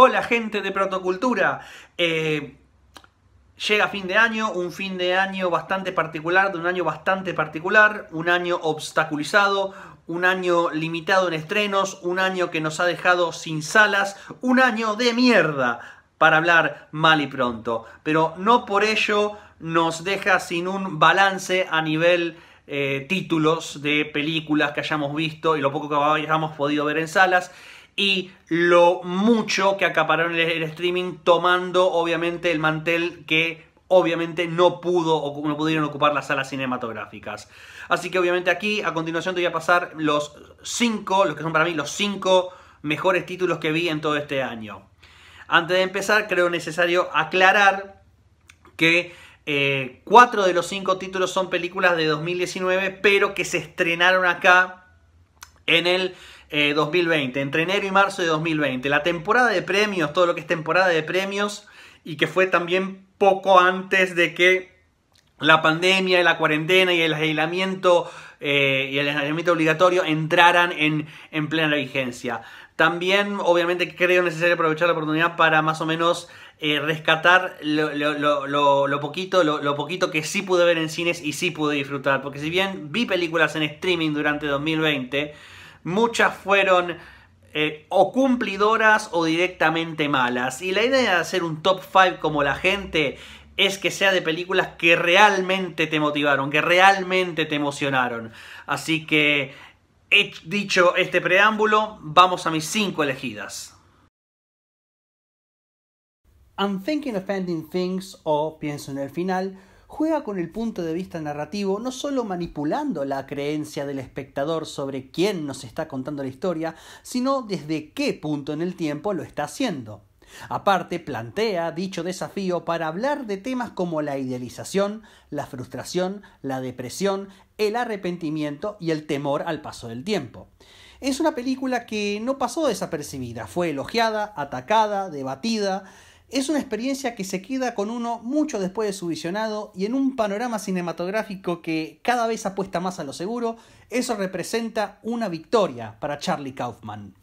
Hola gente de Protocultura. Eh, llega fin de año, un fin de año bastante particular, de un año bastante particular, un año obstaculizado, un año limitado en estrenos, un año que nos ha dejado sin salas, un año de mierda para hablar mal y pronto. Pero no por ello nos deja sin un balance a nivel eh, títulos de películas que hayamos visto y lo poco que hayamos podido ver en salas y lo mucho que acapararon el, streaming tomando obviamente el mantel que obviamente no, pudo, no pudieron ocupar las salas cinematográficas. Así que obviamente aquí a continuación te voy a pasar los cinco, los que son para mí los cinco mejores títulos que vi en todo este año. Antes de empezar creo necesario aclarar que eh, cuatro de los cinco títulos son películas de 2019 pero que se estrenaron acá en el 2020, eh, entre enero y marzo de 2020. La temporada de premios, todo lo que es temporada de premios, y que fue también poco antes de que la pandemia y la cuarentena y el aislamiento eh, y el aislamiento obligatorio entraran en, plena vigencia. También, obviamente, creo necesario aprovechar la oportunidad para más o menos eh, rescatar lo, poquito, lo, poquito que sí pude ver en cines y sí pude disfrutar. Porque si bien vi películas en streaming durante 2020, muchas fueron eh, o cumplidoras o directamente malas. Y la idea de hacer un top 5 como la gente es que sea de películas que realmente te motivaron, que realmente te emocionaron. Así que, he dicho este preámbulo, vamos a mis 5 elegidas. I'm thinking of ending things o pienso en el final juega con el punto de vista narrativo, no solo manipulando la creencia del espectador sobre quién nos está contando la historia, sino desde qué punto en el tiempo lo está haciendo. Aparte, plantea dicho desafío para hablar de temas como la idealización, la frustración, la depresión, el arrepentimiento y el temor al paso del tiempo. Es una película que no pasó desapercibida, fue elogiada, atacada, debatida, es una experiencia que se queda con uno mucho después de su visionado y en un panorama cinematográfico que cada vez apuesta más a lo seguro, eso representa una victoria para Charlie Kaufman.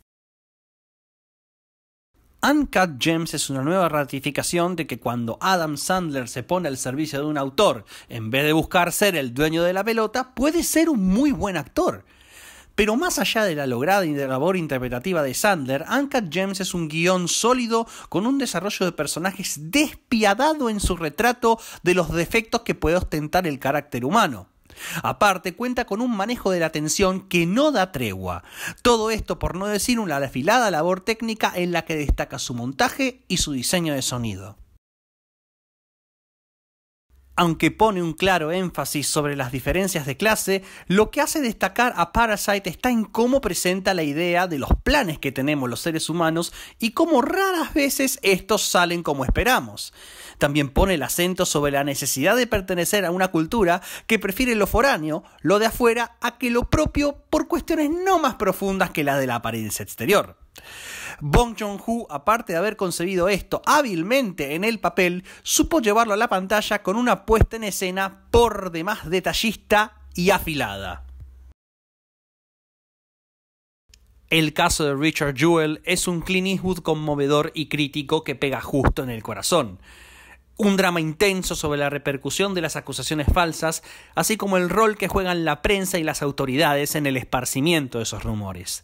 Uncut Gems es una nueva ratificación de que cuando Adam Sandler se pone al servicio de un autor, en vez de buscar ser el dueño de la pelota, puede ser un muy buen actor. Pero más allá de la lograda y labor interpretativa de Sandler, Uncut James es un guión sólido con un desarrollo de personajes despiadado en su retrato de los defectos que puede ostentar el carácter humano. Aparte, cuenta con un manejo de la tensión que no da tregua. Todo esto por no decir una afilada labor técnica en la que destaca su montaje y su diseño de sonido aunque pone un claro énfasis sobre las diferencias de clase, lo que hace destacar a Parasite está en cómo presenta la idea de los planes que tenemos los seres humanos y cómo raras veces estos salen como esperamos. También pone el acento sobre la necesidad de pertenecer a una cultura que prefiere lo foráneo, lo de afuera, a que lo propio por cuestiones no más profundas que las de la apariencia exterior. Bong Joon-ho, aparte de haber concebido esto hábilmente en el papel, supo llevarlo a la pantalla con una puesta en escena por demás detallista y afilada. El caso de Richard Jewell es un Clint Eastwood conmovedor y crítico que pega justo en el corazón. Un drama intenso sobre la repercusión de las acusaciones falsas, así como el rol que juegan la prensa y las autoridades en el esparcimiento de esos rumores.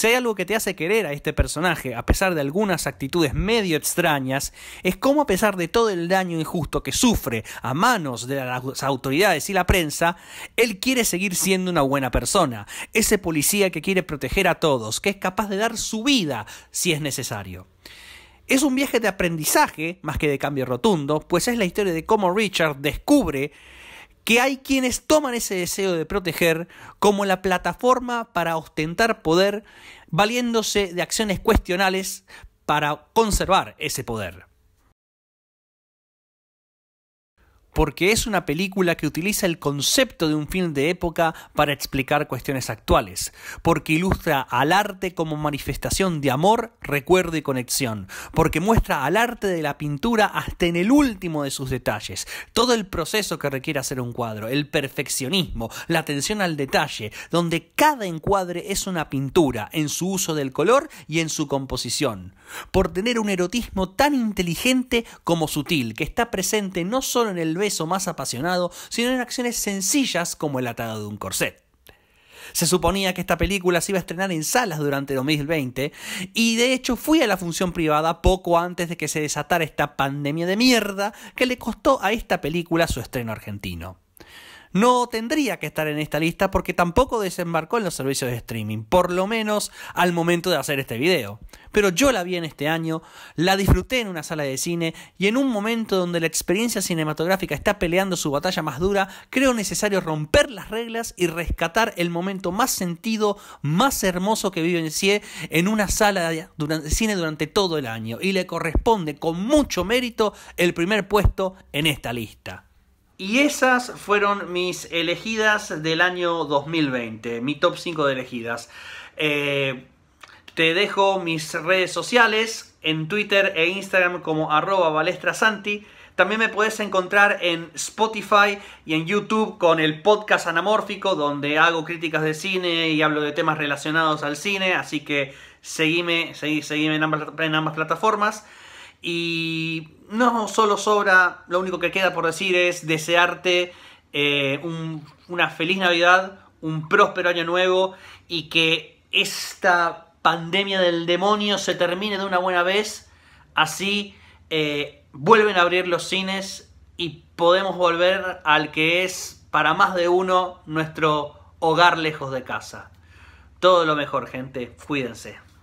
Si hay algo que te hace querer a este personaje, a pesar de algunas actitudes medio extrañas, es cómo a pesar de todo el daño injusto que sufre a manos de las autoridades y la prensa, él quiere seguir siendo una buena persona, ese policía que quiere proteger a todos, que es capaz de dar su vida si es necesario. Es un viaje de aprendizaje más que de cambio rotundo, pues es la historia de cómo Richard descubre que hay quienes toman ese deseo de proteger como la plataforma para ostentar poder, valiéndose de acciones cuestionales para conservar ese poder. porque es una película que utiliza el concepto de un film de época para explicar cuestiones actuales, porque ilustra al arte como manifestación de amor, recuerdo y conexión, porque muestra al arte de la pintura hasta en el último de sus detalles, todo el proceso que requiere hacer un cuadro, el perfeccionismo, la atención al detalle, donde cada encuadre es una pintura en su uso del color y en su composición, por tener un erotismo tan inteligente como sutil, que está presente no solo en el beso, más apasionado, sino en acciones sencillas como el atado de un corset. Se suponía que esta película se iba a estrenar en salas durante 2020 y de hecho fui a la función privada poco antes de que se desatara esta pandemia de mierda que le costó a esta película su estreno argentino no tendría que estar en esta lista porque tampoco desembarcó en los servicios de streaming, por lo menos al momento de hacer este video. Pero yo la vi en este año, la disfruté en una sala de cine y en un momento donde la experiencia cinematográfica está peleando su batalla más dura, creo necesario romper las reglas y rescatar el momento más sentido, más hermoso que vive en en una sala de cine durante todo el año y le corresponde con mucho mérito el primer puesto en esta lista. Y esas fueron mis elegidas del año 2020, mi top 5 de elegidas. Eh, te dejo mis redes sociales en Twitter e Instagram como arroba balestrasanti. También me puedes encontrar en Spotify y en YouTube con el podcast Anamórfico, donde hago críticas de cine y hablo de temas relacionados al cine. Así que seguime, en ambas plataformas. Y no solo sobra, lo único que queda por decir es desearte eh, un, una feliz Navidad, un próspero año nuevo y que esta pandemia del demonio se termine de una buena vez. Así eh, vuelven a abrir los cines y podemos volver al que es para más de uno nuestro hogar lejos de casa. Todo lo mejor, gente. Cuídense.